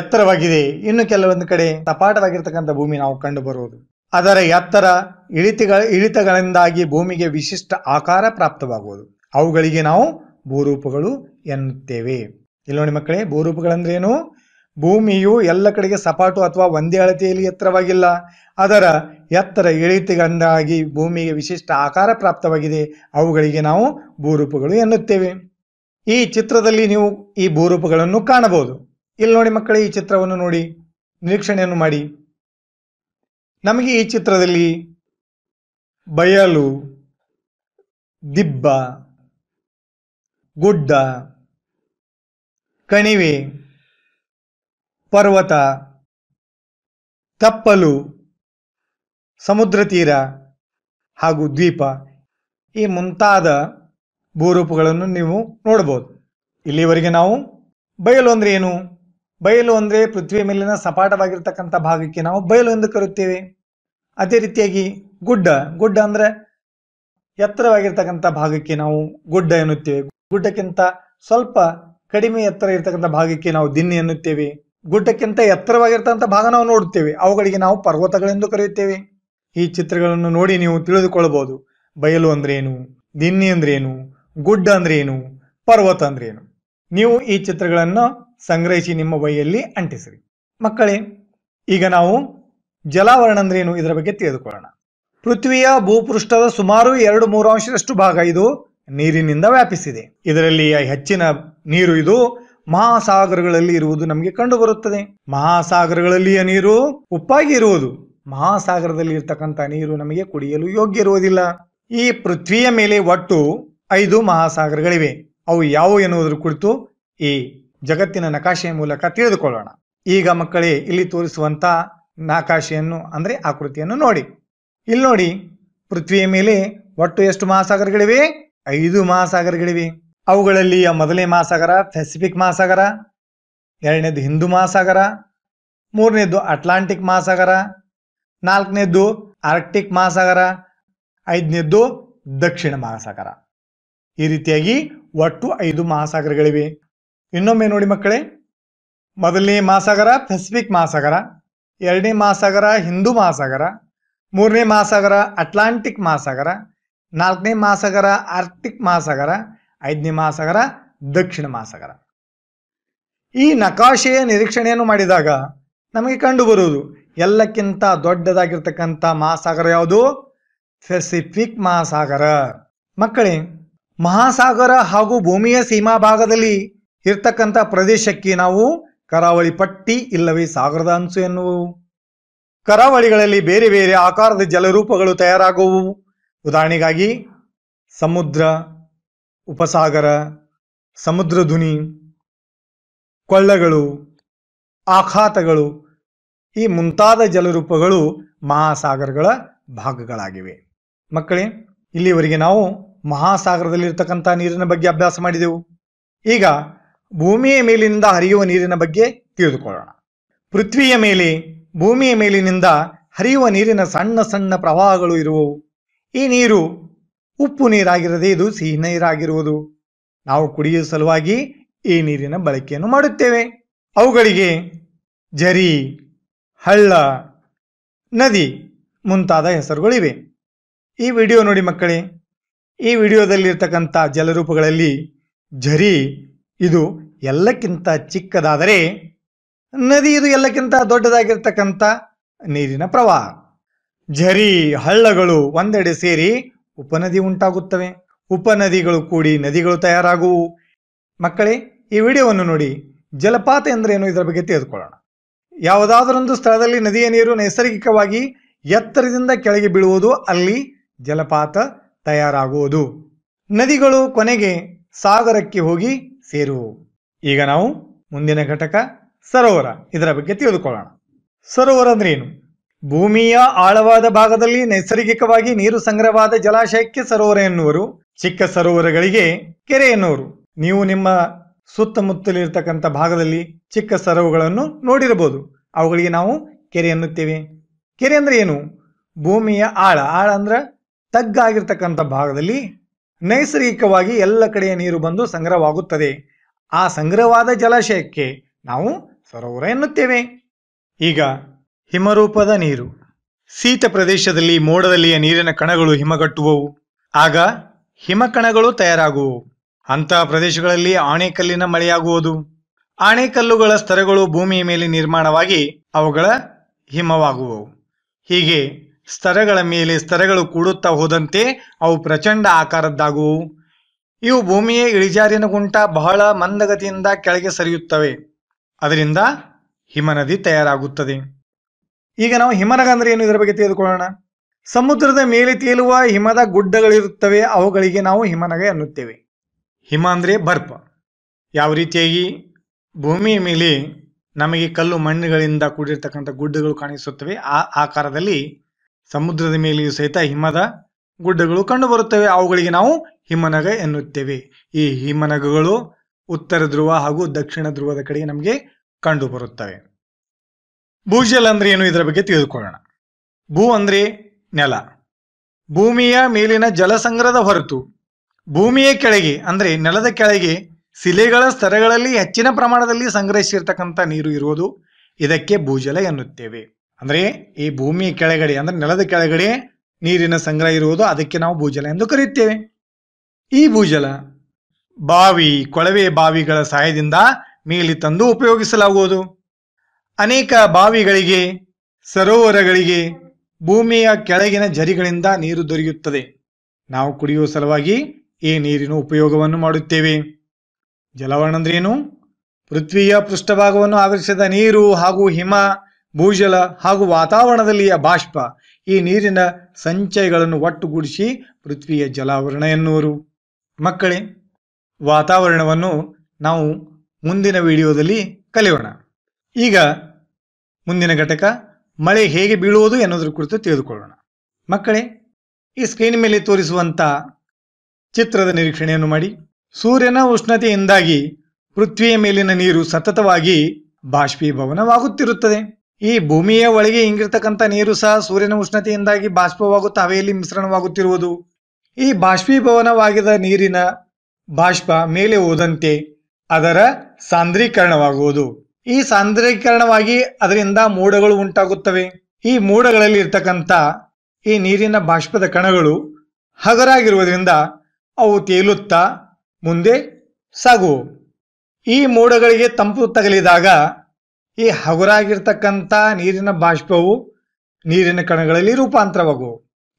ಎತ್ತರವಾಗಿದೆ ಇನ್ನು ಕೆಲವೊಂದು ಕಡೆ ಸಪಾಟವಾಗಿರ್ತಕ್ಕಂಥ ಭೂಮಿ ನಾವು ಕಂಡುಬರುವುದು ಅದರ ಎತ್ತರ ಇಳಿತಗಳ ಇಳಿತಗಳಿಂದಾಗಿ ಭೂಮಿಗೆ ವಿಶಿಷ್ಟ ಆಕಾರ ಪ್ರಾಪ್ತವಾಗುವುದು ಅವುಗಳಿಗೆ ನಾವು ಭೂರೂಪಗಳು ಎನ್ನುತ್ತೇವೆ ಇಲ್ಲಿ ನೋಡಿ ಮಕ್ಕಳೇ ಭೂರೂಪಗಳಂದ್ರೇನು ಭೂಮಿಯು ಎಲ್ಲ ಕಡೆಗೆ ಸಪಾಟು ಅಥವಾ ಒಂದೇ ಅಳತೆಯಲ್ಲಿ ಎತ್ತರವಾಗಿಲ್ಲ ಅದರ ಎತ್ತರ ಇಳಿತಿಗಂಡಾಗಿ ಭೂಮಿಗೆ ವಿಶಿಷ್ಟ ಆಕಾರ ಪ್ರಾಪ್ತವಾಗಿದೆ ಅವುಗಳಿಗೆ ನಾವು ಭೂರೂಪಗಳು ಎನ್ನುತ್ತೇವೆ ಈ ಚಿತ್ರದಲ್ಲಿ ನೀವು ಈ ಭೂರೂಪಗಳನ್ನು ಕಾಣಬಹುದು ಇಲ್ಲಿ ನೋಡಿ ಮಕ್ಕಳೇ ಈ ಚಿತ್ರವನ್ನು ನೋಡಿ ನಿರೀಕ್ಷಣೆಯನ್ನು ಮಾಡಿ ನಮಗೆ ಈ ಚಿತ್ರದಲ್ಲಿ ಬಯಲು ದಿಬ್ಬ ಗುಡ್ಡ ಕಣಿವೆ ಪರ್ವತ ತಪ್ಪಲು ಸಮುದ್ರ ತೀರ ಹಾಗೂ ದ್ವೀಪ ಈ ಮುಂತಾದ ಭೂರೂಪಗಳನ್ನು ನೀವು ನೋಡ್ಬೋದು ಇಲ್ಲಿವರೆಗೆ ನಾವು ಬಯಲು ಅಂದರೆ ಏನು ಬಯಲು ಅಂದರೆ ಪೃಥ್ವಿಯ ಮೇಲಿನ ಸಪಾಟವಾಗಿರ್ತಕ್ಕಂಥ ಭಾಗಕ್ಕೆ ನಾವು ಬಯಲು ಎಂದು ಕರೆಯುತ್ತೇವೆ ಅದೇ ರೀತಿಯಾಗಿ ಗುಡ್ಡ ಗುಡ್ಡ ಅಂದರೆ ಎತ್ತರವಾಗಿರ್ತಕ್ಕಂಥ ಭಾಗಕ್ಕೆ ನಾವು ಗುಡ್ಡ ಎನ್ನುತ್ತೇವೆ ಗುಡ್ಡಕ್ಕಿಂತ ಸ್ವಲ್ಪ ಕಡಿಮೆ ಎತ್ತರ ಇರ್ತಕ್ಕಂಥ ಭಾಗಕ್ಕೆ ನಾವು ದಿನ್ನಿ ಎನ್ನುತ್ತೇವೆ ಗುಡ್ಡಕ್ಕಿಂತ ಎತ್ತರವಾಗಿರ್ತಂಥ ಭಾಗ ನಾವು ನೋಡುತ್ತೇವೆ ಅವುಗಳಿಗೆ ನಾವು ಪರ್ವತಗಳೆಂದು ಕರೆಯುತ್ತೇವೆ ಈ ಚಿತ್ರಗಳನ್ನು ನೋಡಿ ನೀವು ತಿಳಿದುಕೊಳ್ಳಬಹುದು ಬಯಲು ಅಂದ್ರೇನು ದಿನ್ನಿ ಅಂದ್ರೇನು ಗುಡ್ಡ ಅಂದ್ರೇನು ಪರ್ವತ ಅಂದ್ರೇನು ನೀವು ಈ ಚಿತ್ರಗಳನ್ನು ಸಂಗ್ರಹಿಸಿ ನಿಮ್ಮ ಬೈಯಲ್ಲಿ ಅಂಟಿಸಿರಿ ಮಕ್ಕಳೇ ಈಗ ನಾವು ಜಲಾವರಣ ಅಂದ್ರೇನು ಇದರ ಬಗ್ಗೆ ತಿಳಿದುಕೊಳ್ಳೋಣ ಪೃಥ್ವಿಯ ಭೂಪೃಷ್ಠದ ಸುಮಾರು ಎರಡು ಮೂರು ಅಂಶದಷ್ಟು ಭಾಗ ಇದು ನೀರಿನಿಂದ ವ್ಯಾಪಿಸಿದೆ ಇದರಲ್ಲಿ ಹೆಚ್ಚಿನ ನೀರು ಇದು ಮಹಾಸಾಗರಗಳಲ್ಲಿ ಇರುವುದು ನಮಗೆ ಕಂಡುಬರುತ್ತದೆ ಮಹಾಸಾಗರಗಳಲ್ಲಿಯ ನೀರು ಉಪ್ಪಾಗಿ ಇರುವುದು ಮಹಾಸಾಗರದಲ್ಲಿ ಇರತಕ್ಕಂಥ ನೀರು ನಮಗೆ ಕುಡಿಯಲು ಯೋಗ್ಯ ಇರುವುದಿಲ್ಲ ಈ ಪೃಥ್ವಿಯ ಮೇಲೆ ಒಟ್ಟು ಐದು ಮಹಾಸಾಗರಗಳಿವೆ ಅವು ಯಾವುವು ಎನ್ನುವುದರ ಕುರಿತು ಈ ಜಗತ್ತಿನ ನಕಾಶೆಯ ಮೂಲಕ ತಿಳಿದುಕೊಳ್ಳೋಣ ಈಗ ಮಕ್ಕಳೇ ಇಲ್ಲಿ ತೋರಿಸುವಂತ ನಕಾಶೆಯನ್ನು ಅಂದರೆ ಆಕೃತಿಯನ್ನು ನೋಡಿ ಇಲ್ಲಿ ನೋಡಿ ಪೃಥ್ವಿಯ ಮೇಲೆ ಒಟ್ಟು ಎಷ್ಟು ಮಹಾಸಾಗರಗಳಿವೆ ಐದು ಮಹಾಸಾಗರಗಳಿವೆ ಅವುಗಳಲ್ಲಿಯ ಮೊದಲನೇ ಮಹಾಸಾಗರ ಪೆಸಿಫಿಕ್ ಮಹಾಸಾಗರ ಎರಡನೇದು ಹಿಂದೂ ಮಹಾಸಾಗರ ಮೂರನೇದು ಅಟ್ಲಾಂಟಿಕ್ ಮಹಾಸಾಗರ ನಾಲ್ಕನೇದು ಆರ್ಕ್ಟಿಕ್ ಮಹಾಸಾಗರ ಐದನೇದು ದಕ್ಷಿಣ ಮಹಾಸಾಗರ ಈ ರೀತಿಯಾಗಿ ಒಟ್ಟು ಐದು ಮಹಾಸಾಗರಗಳಿವೆ ಇನ್ನೊಮ್ಮೆ ನೋಡಿ ಮಕ್ಕಳೇ ಮೊದಲನೇ ಮಹಾಸಾಗರ ಪೆಸಿಫಿಕ್ ಮಹಾಸಾಗರ ಎರಡನೇ ಮಹಾಸಾಗರ ಹಿಂದೂ ಮಹಾಸಾಗರ ಮೂರನೇ ಮಹಾಸಾಗರ ಅಟ್ಲಾಂಟಿಕ್ ಮಹಾಸಾಗರ ನಾಲ್ಕನೇ ಮಹಾಸಾಗರ ಆರ್ಕ್ಟಿಕ್ ಮಹಾಸಾಗರ ಐದನೇ ಮಹಾಸಾಗರ ದಕ್ಷಿಣ ಮಹಾಸಾಗರ ಈ ನಕಾಶೆಯ ನಿರೀಕ್ಷಣೆಯನ್ನು ಮಾಡಿದಾಗ ನಮಗೆ ಕಂಡುಬರುವುದು ಎಲ್ಲಕ್ಕಿಂತ ದೊಡ್ಡದಾಗಿರ್ತಕ್ಕಂಥ ಮಹಾಸಾಗರ ಯಾವುದು ಪೆಸಿಫಿಕ್ ಮಹಾಸಾಗರ ಮಕ್ಕಳೇ ಮಹಾಸಾಗರ ಹಾಗೂ ಭೂಮಿಯ ಸೀಮಾ ಭಾಗದಲ್ಲಿ ಇರ್ತಕ್ಕಂಥ ಪ್ರದೇಶಕ್ಕೆ ನಾವು ಕರಾವಳಿ ಪಟ್ಟಿ ಇಲ್ಲವೇ ಸಾಗರದ ಅಂಚು ಎನ್ನುವು ಕರಾವಳಿಗಳಲ್ಲಿ ಬೇರೆ ಬೇರೆ ಆಕಾರದ ಜಲರೂಪಗಳು ತಯಾರಾಗುವು ಉದಾಹರಣೆಗಾಗಿ ಸಮುದ್ರ ಉಪಸಾಗರ ಸಮುದ್ರ ಧ್ವನಿ ಕೊಳ್ಳಗಳು ಆಘಾತಗಳು ಈ ಮುಂತಾದ ಜಲರೂಪಗಳು ಮಹಾಸಾಗರಗಳ ಭಾಗಗಳಾಗಿವೆ ಮಕ್ಕಳೇ ಇಲ್ಲಿವರೆಗೆ ನಾವು ಮಹಾಸಾಗರದಲ್ಲಿರ್ತಕ್ಕಂಥ ನೀರಿನ ಬಗ್ಗೆ ಅಭ್ಯಾಸ ಮಾಡಿದೆವು ಈಗ ಭೂಮಿಯ ಮೇಲಿನಿಂದ ಹರಿಯುವ ನೀರಿನ ಬಗ್ಗೆ ತಿಳಿದುಕೊಳ್ಳೋಣ ಪೃಥ್ವಿಯ ಮೇಲೆ ಭೂಮಿಯ ಮೇಲಿನಿಂದ ಹರಿಯುವ ನೀರಿನ ಸಣ್ಣ ಸಣ್ಣ ಪ್ರವಾಹಗಳು ಇರುವವು ಈ ನೀರು ಉಪ್ಪು ನೀರಾಗಿರದೆ ಇದು ಸಿಹಿ ನೀರಾಗಿರುವುದು ನಾವು ಕುಡಿಯುವ ಸಲುವಾಗಿ ಈ ನೀರಿನ ಬಳಕೆಯನ್ನು ಮಾಡುತ್ತೇವೆ ಅವುಗಳಿಗೆ ಜರಿ ಹಳ್ಳ ನದಿ ಮುಂತಾದ ಹೆಸರುಗಳಿವೆ ಈ ವಿಡಿಯೋ ನೋಡಿ ಮಕ್ಕಳೇ ಈ ವಿಡಿಯೋದಲ್ಲಿರ್ತಕ್ಕಂಥ ಜಲರೂಪಗಳಲ್ಲಿ ಝರಿ ಇದು ಎಲ್ಲಕ್ಕಿಂತ ಚಿಕ್ಕದಾದರೆ ನದಿ ಇದು ಎಲ್ಲಕ್ಕಿಂತ ದೊಡ್ಡದಾಗಿರ್ತಕ್ಕಂಥ ನೀರಿನ ಪ್ರವಾಹ ಝರಿ ಹಳ್ಳಗಳು ಒಂದೆಡೆ ಸೇರಿ ಉಪನದಿ ಉಂಟಾಗುತ್ತವೆ ಉಪನದಿಗಳು ಕೂಡಿ ನದಿಗಳು ತಯಾರಾಗುವು ಮಕ್ಕಳೇ ಈ ವಿಡಿಯೋವನ್ನು ನೋಡಿ ಜಲಪಾತ ಏನು ಇದರ ಬಗ್ಗೆ ತಿಳಿದುಕೊಳ್ಳೋಣ ಯಾವುದಾದರೊಂದು ಸ್ಥಳದಲ್ಲಿ ನದಿಯ ನೀರು ನೈಸರ್ಗಿಕವಾಗಿ ಎತ್ತರದಿಂದ ಕೆಳಗೆ ಬೀಳುವುದು ಅಲ್ಲಿ ಜಲಪಾತ ತಯಾರಾಗುವುದು ನದಿಗಳು ಕೊನೆಗೆ ಸಾಗರಕ್ಕೆ ಹೋಗಿ ಸೇರುವು ಈಗ ನಾವು ಮುಂದಿನ ಘಟಕ ಸರೋವರ ಇದರ ಬಗ್ಗೆ ತಿಳಿದುಕೊಳ್ಳೋಣ ಸರೋವರ ಅಂದ್ರೆ ಏನು ಭೂಮಿಯ ಆಳವಾದ ಭಾಗದಲ್ಲಿ ನೈಸರ್ಗಿಕವಾಗಿ ನೀರು ಸಂಗ್ರಹವಾದ ಜಲಾಶಯಕ್ಕೆ ಸರೋವರ ಎನ್ನುವರು ಚಿಕ್ಕ ಸರೋವರಗಳಿಗೆ ಕೆರೆ ಎನ್ನುವರು ನೀವು ನಿಮ್ಮ ಸುತ್ತಮುತ್ತಲಿರ್ತಕ್ಕಂಥ ಭಾಗದಲ್ಲಿ ಚಿಕ್ಕ ಸರೋವರಗಳನ್ನು ನೋಡಿರಬಹುದು ಅವುಗಳಿಗೆ ನಾವು ಕೆರೆ ಎನ್ನುತ್ತೇವೆ ಕೆರೆ ಅಂದ್ರೆ ಏನು ಭೂಮಿಯ ಆಳ ಆಳ ಅಂದ್ರೆ ತಗ್ಗಾಗಿರ್ತಕ್ಕಂಥ ಭಾಗದಲ್ಲಿ ನೈಸರ್ಗಿಕವಾಗಿ ಎಲ್ಲ ಕಡೆಯ ನೀರು ಬಂದು ಸಂಗ್ರಹವಾಗುತ್ತದೆ ಆ ಸಂಗ್ರಹವಾದ ಜಲಾಶಯಕ್ಕೆ ನಾವು ಸರೋವರ ಎನ್ನುತ್ತೇವೆ ಈಗ ಹಿಮರೂಪದ ನೀರು ಶೀತ ಪ್ರದೇಶದಲ್ಲಿ ಮೋಡದಲ್ಲಿಯ ನೀರಿನ ಕಣಗಳು ಹಿಮಗಟ್ಟುವವು ಆಗ ಹಿಮಕಣಗಳು ತಯಾರಾಗುವು ಅಂತಹ ಪ್ರದೇಶಗಳಲ್ಲಿ ಆಣೆಕಲ್ಲಿನ ಮಳೆಯಾಗುವುದು ಆಣೆಕಲ್ಲುಗಳ ಸ್ತರಗಳು ಭೂಮಿಯ ಮೇಲೆ ನಿರ್ಮಾಣವಾಗಿ ಅವುಗಳ ಹಿಮವಾಗುವವು ಹೀಗೆ ಸ್ತರಗಳ ಮೇಲೆ ಸ್ತರಗಳು ಕೂಡುತ್ತಾ ಹೋದಂತೆ ಅವು ಪ್ರಚಂಡ ಆಕಾರದ್ದಾಗುವು ಇವು ಭೂಮಿಯ ಇಳಿಜಾರಿನ ಗುಂಟ ಬಹಳ ಮಂದಗತಿಯಿಂದ ಕೆಳಗೆ ಸರಿಯುತ್ತವೆ ಅದರಿಂದ ಹಿಮನದಿ ತಯಾರಾಗುತ್ತದೆ ಈಗ ನಾವು ಹಿಮನಗ ಅಂದ್ರೆ ಏನು ಇದರ ಬಗ್ಗೆ ತಿಳಿದುಕೊಳ್ಳೋಣ ಸಮುದ್ರದ ಮೇಲೆ ತೇಲುವ ಹಿಮದ ಗುಡ್ಡಗಳಿರುತ್ತವೆ ಅವುಗಳಿಗೆ ನಾವು ಹಿಮನಗ ಎನ್ನುತ್ತೇವೆ ಹಿಮ ಅಂದ್ರೆ ಬರ್ಪ ಯಾವ ರೀತಿಯಾಗಿ ಭೂಮಿಯ ಮೇಲೆ ನಮಗೆ ಕಲ್ಲು ಮಣ್ಣುಗಳಿಂದ ಕೂಡಿರ್ತಕ್ಕಂಥ ಗುಡ್ಡಗಳು ಕಾಣಿಸುತ್ತವೆ ಆ ಆಕಾರದಲ್ಲಿ ಸಮುದ್ರದ ಮೇಲೆಯೂ ಸಹಿತ ಹಿಮದ ಗುಡ್ಡಗಳು ಕಂಡುಬರುತ್ತವೆ ಅವುಗಳಿಗೆ ನಾವು ಹಿಮನಗ ಎನ್ನುತ್ತೇವೆ ಈ ಹಿಮನಗಗಳು ಉತ್ತರ ಧ್ರುವ ಹಾಗೂ ದಕ್ಷಿಣ ಧ್ರುವದ ಕಡೆಗೆ ನಮಗೆ ಕಂಡುಬರುತ್ತವೆ ಭೂಜಲ ಅಂದ್ರೆ ಏನು ಇದರ ಬಗ್ಗೆ ತಿಳಿದುಕೊಳ್ಳೋಣ ಭೂ ಅಂದ್ರೆ ನೆಲ ಭೂಮಿಯ ಮೇಲಿನ ಜಲಸಂಗ್ರಹದ ಹೊರತು ಭೂಮಿಯ ಕೆಳಗೆ ಅಂದ್ರೆ ನೆಲದ ಕೆಳಗೆ ಶಿಲೆಗಳ ಸ್ತರಗಳಲ್ಲಿ ಹೆಚ್ಚಿನ ಪ್ರಮಾಣದಲ್ಲಿ ಸಂಗ್ರಹಿಸಿರ್ತಕ್ಕಂಥ ನೀರು ಇರುವುದು ಇದಕ್ಕೆ ಭೂಜಲ ಎನ್ನುತ್ತೇವೆ ಅಂದ್ರೆ ಈ ಭೂಮಿಯ ಕೆಳಗಡೆ ಅಂದ್ರೆ ನೆಲದ ಕೆಳಗಡೆ ನೀರಿನ ಸಂಗ್ರಹ ಇರುವುದು ಅದಕ್ಕೆ ನಾವು ಭೂಜಲ ಎಂದು ಕರೆಯುತ್ತೇವೆ ಈ ಭೂಜಲ ಬಾವಿ ಕೊಳವೆ ಬಾವಿಗಳ ಸಹಾಯದಿಂದ ಮೇಲೆ ತಂದು ಉಪಯೋಗಿಸಲಾಗುವುದು ಅನೇಕ ಬಾವಿಗಳಿಗೆ ಸರೋವರಗಳಿಗೆ ಭೂಮಿಯ ಕೆಳಗಿನ ಜರಿಗಳಿಂದ ನೀರು ದೊರೆಯುತ್ತದೆ ನಾವು ಕುಡಿಯುವ ಸಲುವಾಗಿ ಈ ನೀರಿನ ಉಪಯೋಗವನ್ನು ಮಾಡುತ್ತೇವೆ ಜಲವರ್ಣ ಏನು ಪೃಥ್ವಿಯ ಪೃಷ್ಠಭಾಗವನ್ನು ಆವರಿಸಿದ ನೀರು ಹಾಗೂ ಹಿಮ ಭೂಜಲ ಹಾಗೂ ವಾತಾವರಣದಲ್ಲಿಯ ಬಾಷ್ಪ ಈ ನೀರಿನ ಸಂಚಯಗಳನ್ನು ಒಟ್ಟುಗೂಡಿಸಿ ಪೃಥ್ವಿಯ ಜಲಾವರಣ ಎನ್ನುವರು ಮಕ್ಕಳೇ ವಾತಾವರಣವನ್ನು ನಾವು ಮುಂದಿನ ವಿಡಿಯೋದಲ್ಲಿ ಕಲಿಯೋಣ ಈಗ ಮುಂದಿನ ಘಟಕ ಮಳೆ ಹೇಗೆ ಬೀಳುವುದು ಎನ್ನುವುದರ ಕುರಿತು ತಿಳಿದುಕೊಳ್ಳೋಣ ಮಕ್ಕಳೇ ಈ ಸ್ಕ್ರೀನ್ ಮೇಲೆ ತೋರಿಸುವಂಥ ಚಿತ್ರದ ನಿರೀಕ್ಷಣೆಯನ್ನು ಮಾಡಿ ಸೂರ್ಯನ ಉಷ್ಣತೆಯಿಂದಾಗಿ ಪೃಥ್ವಿಯ ಮೇಲಿನ ನೀರು ಸತತವಾಗಿ ಬಾಷ್ಪೀಭವನವಾಗುತ್ತಿರುತ್ತದೆ ಈ ಭೂಮಿಯ ಒಳಗೆ ಹಿಂಗಿರ್ತಕ್ಕಂಥ ನೀರು ಸಹ ಸೂರ್ಯನ ಉಷ್ಣತೆಯಿಂದಾಗಿ ಬಾಷ್ಪವಾಗುತ್ತಾ ಹವೆಯಲ್ಲಿ ಮಿಶ್ರಣವಾಗುತ್ತಿರುವುದು ಈ ಬಾಷ್ಪೀಭವನವಾಗಿದ ನೀರಿನ ಬಾಷ್ಪ ಮೇಲೆ ಹೋದಂತೆ ಅದರ ಸಾಂದ್ರೀಕರಣವಾಗುವುದು ಈ ಸಾಂದ್ರೀಕರಣವಾಗಿ ಅದರಿಂದ ಮೋಡಗಳು ಉಂಟಾಗುತ್ತವೆ ಈ ಮೋಡಗಳಲ್ಲಿ ಇರ್ತಕ್ಕಂಥ ಈ ನೀರಿನ ಬಾಷ್ಪದ ಕಣಗಳು ಹಗರಾಗಿರುವುದರಿಂದ ಅವು ತೇಲುತ್ತಾ ಮುಂದೆ ಸಾಗುವು ಈ ಮೋಡಗಳಿಗೆ ತಂಪು ತಗಲಿದಾಗ ಈ ಹಗುರಾಗಿರ್ತಕ್ಕಂಥ ನೀರಿನ ಬಾಷ್ಪವು ನೀರಿನ ಕಣಗಳಲ್ಲಿ ರೂಪಾಂತರವಾಗುವು